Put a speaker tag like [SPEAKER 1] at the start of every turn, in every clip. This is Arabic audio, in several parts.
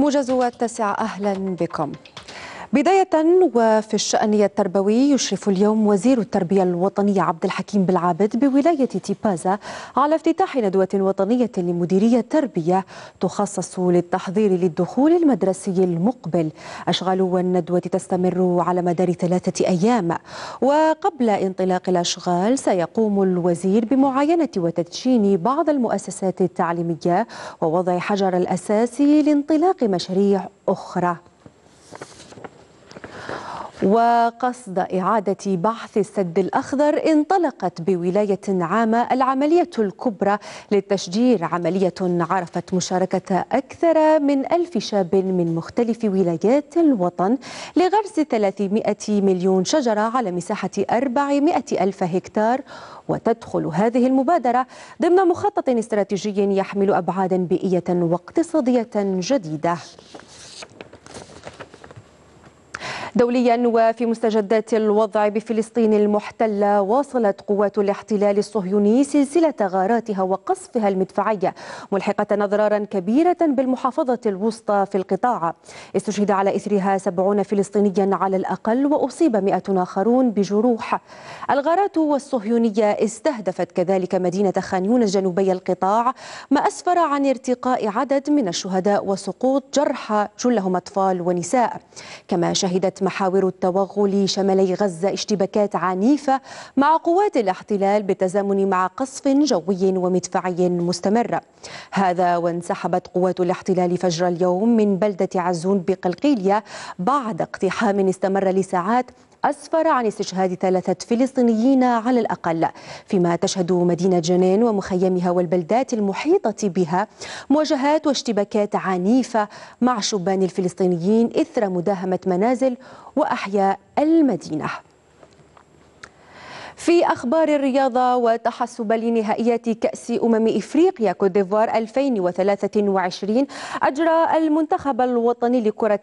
[SPEAKER 1] موجز التاسعة أهلا بكم بداية وفي الشأن التربوي يشرف اليوم وزير التربية الوطنية عبد الحكيم بالعابد بولاية تيبازا على افتتاح ندوة وطنية لمديرية التربية تخصص للتحضير للدخول المدرسي المقبل أشغال الندوة تستمر على مدار ثلاثة أيام وقبل انطلاق الأشغال سيقوم الوزير بمعاينة وتدشين بعض المؤسسات التعليمية ووضع حجر الأساس لانطلاق مشاريع أخرى وقصد إعادة بحث السد الأخضر انطلقت بولاية عامة العملية الكبرى للتشجير عملية عرفت مشاركة أكثر من ألف شاب من مختلف ولايات الوطن لغرس 300 مليون شجرة على مساحة 400 ألف هكتار وتدخل هذه المبادرة ضمن مخطط استراتيجي يحمل أبعادا بيئية واقتصادية جديدة دوليا وفي مستجدات الوضع بفلسطين المحتلة واصلت قوات الاحتلال الصهيوني سلسلة غاراتها وقصفها المدفعية ملحقة أضرارا كبيرة بالمحافظة الوسطى في القطاع استشهد على إثرها سبعون فلسطينيا على الأقل وأصيب مئة آخرون بجروح الغارات والصهيونية استهدفت كذلك مدينة خانيون الجنوبية القطاع ما أسفر عن ارتقاء عدد من الشهداء وسقوط جرحى جلهم أطفال ونساء كما شهدت محاور التوغل شمالي غزة اشتباكات عنيفة مع قوات الاحتلال بالتزامن مع قصف جوي ومدفعي مستمر هذا وانسحبت قوات الاحتلال فجر اليوم من بلدة عزون بقلقيلية بعد اقتحام استمر لساعات أسفر عن استشهاد ثلاثة فلسطينيين على الأقل فيما تشهد مدينة جنين ومخيمها والبلدات المحيطة بها مواجهات واشتباكات عنيفة مع شبان الفلسطينيين إثر مداهمة منازل وأحياء المدينة في أخبار الرياضة وتحسب لنهائيات كأس أمم إفريقيا كوديفوار 2023 أجرى المنتخب الوطني لكرة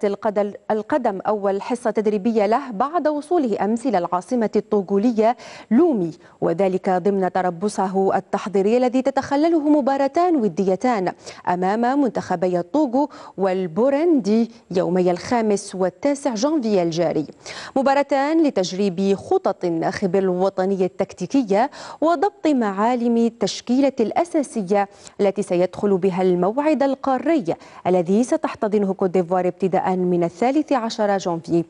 [SPEAKER 1] القدم أول حصة تدريبية له بعد وصوله أمس إلى العاصمة الطوغولية لومي وذلك ضمن تربصه التحضيري الذي تتخلله مباراتان وديتان أمام منتخبي الطوغو والبورندي يومي الخامس والتاسع جانفي الجاري مباراتان لتجريب خطط الناخب الوطني الإيراني التكتيكية وضبط معالم التشكيلة الأساسية التي سيدخل بها الموعد القاري الذي ستحتضنه كوت ديفوار ابتداء من الثالث عشر جونفي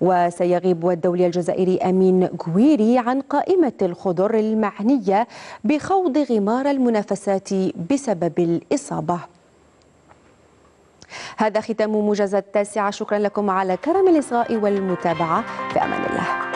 [SPEAKER 1] وسيغيب الدولي الجزائري أمين جويري عن قائمة الخضر المعنية بخوض غمار المنافسات بسبب الإصابة هذا ختام موجز التاسعة شكرا لكم على كرم الإصغاء والمتابعة في أمان الله